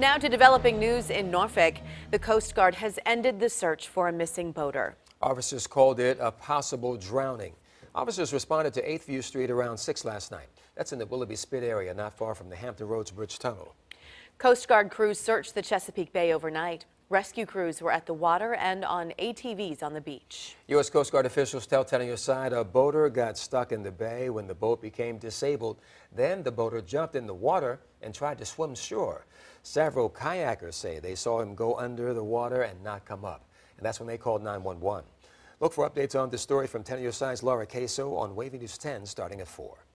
Now to developing news in Norfolk. The Coast Guard has ended the search for a missing boater. Officers called it a possible drowning. Officers responded to 8th View Street around 6 last night. That's in the Willoughby Spit area, not far from the Hampton Roads Bridge Tunnel. Coast Guard crews searched the Chesapeake Bay overnight. Rescue crews were at the water and on ATVs on the beach. U.S. Coast Guard officials tell Telling Your Side a boater got stuck in the bay when the boat became disabled. Then the boater jumped in the water and tried to swim shore. Several kayakers say they saw him go under the water and not come up. And that's when they called 911. Look for updates on this story from Telling Your Side's Laura Queso on Wavy News 10 starting at 4.